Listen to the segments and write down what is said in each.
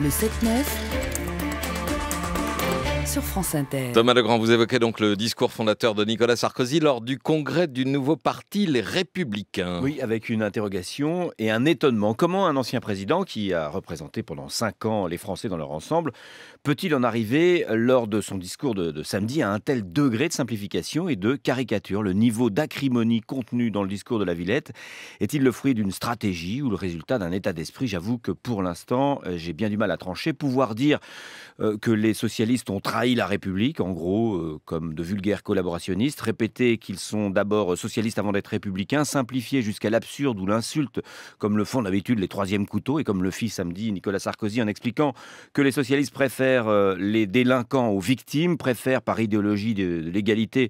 le 7-9 sur France Inter. Thomas Legrand, vous évoquez donc le discours fondateur de Nicolas Sarkozy lors du congrès du nouveau parti Les Républicains. Oui, avec une interrogation et un étonnement. Comment un ancien président qui a représenté pendant cinq ans les Français dans leur ensemble peut-il en arriver lors de son discours de, samedi à un tel degré de simplification et de caricature Le niveau d'acrimonie contenu dans le discours de la Villette est-il le fruit d'une stratégie ou le résultat d'un état d'esprit J'avoue que pour l'instant, j'ai bien du mal à trancher. Pouvoir dire euh, que les socialistes ont travaillé trahi la République, en gros, euh, comme de vulgaires collaborationnistes, répéter qu'ils sont d'abord socialistes avant d'être républicains, simplifier jusqu'à l'absurde ou l'insulte, comme le font d'habitude les troisièmes couteaux, et comme le fit samedi Nicolas Sarkozy en expliquant que les socialistes préfèrent euh, les délinquants aux victimes, préfèrent par idéologie de, l'égalité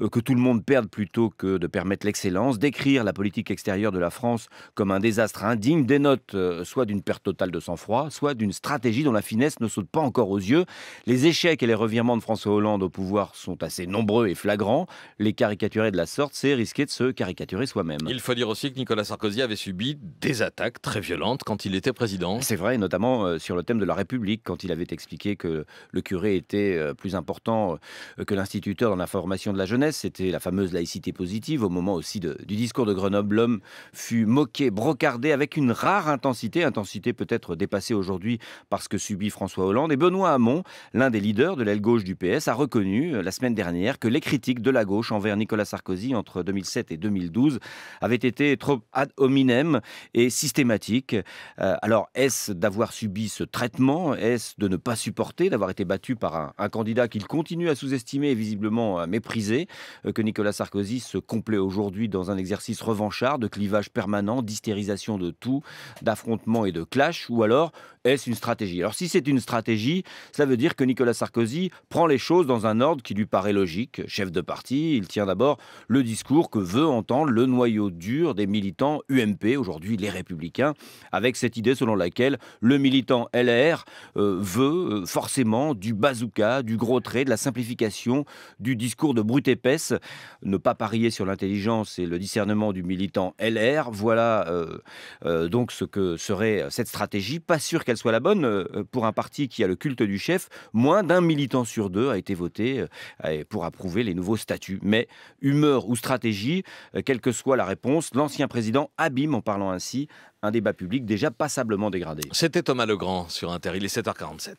euh, que tout le monde perde plutôt que de permettre l'excellence, décrire la politique extérieure de la France comme un désastre indigne, dénote soit d'une perte totale de sang-froid, soit d'une stratégie dont la finesse ne saute pas encore aux yeux. Les échecs les revirements de François Hollande au pouvoir sont assez nombreux et flagrants. Les caricaturer de la sorte, c'est risquer de se caricaturer soi-même. Il faut dire aussi que Nicolas Sarkozy avait subi des attaques très violentes quand il était président. C'est vrai, notamment euh, sur le thème de la République, quand il avait expliqué que le curé était euh, plus important euh, que l'instituteur dans la formation de la jeunesse. C'était la fameuse laïcité positive. Au moment aussi du discours de Grenoble, l'homme fut moqué, brocardé avec une rare intensité, intensité peut-être dépassée aujourd'hui parce que subit François Hollande. Et Benoît Hamon, l'un des leaders de l'aile gauche du PS a reconnu euh, la semaine dernière que les critiques de la gauche envers Nicolas Sarkozy entre 2007 et 2012 avaient été trop ad hominem et systématiques. Euh, alors, est-ce d'avoir subi ce traitement Est-ce de ne pas supporter d'avoir été battu par un, candidat qu'il continue à sous-estimer et visiblement à euh, mépriser Que Nicolas Sarkozy se complaît aujourd'hui dans un exercice revanchard de clivage permanent, d'hystérisation de tout, d'affrontement et de clash Ou alors est-ce une stratégie Alors si c'est une stratégie, ça veut dire que Nicolas Sarkozy prend les choses dans un ordre qui lui paraît logique. Chef de parti, il tient d'abord le discours que veut entendre le noyau dur des militants UMP, aujourd'hui les républicains, avec cette idée selon laquelle le militant LR euh, veut euh, forcément du bazooka, du gros trait, de la simplification, du discours de brute épaisse. Ne pas parier sur l'intelligence et le discernement du militant LR, voilà euh, donc ce que serait cette stratégie. Pas sûr qu'elle soit la bonne, euh, pour un parti qui a le culte du chef, moins d'un militant sur deux a été voté euh, pour approuver les nouveaux statuts. Mais humeur ou stratégie, euh, quelle que soit la réponse, l'ancien président abîme en parlant ainsi un débat public déjà passablement dégradé. C'était Thomas Legrand sur Inter, il est 7h47.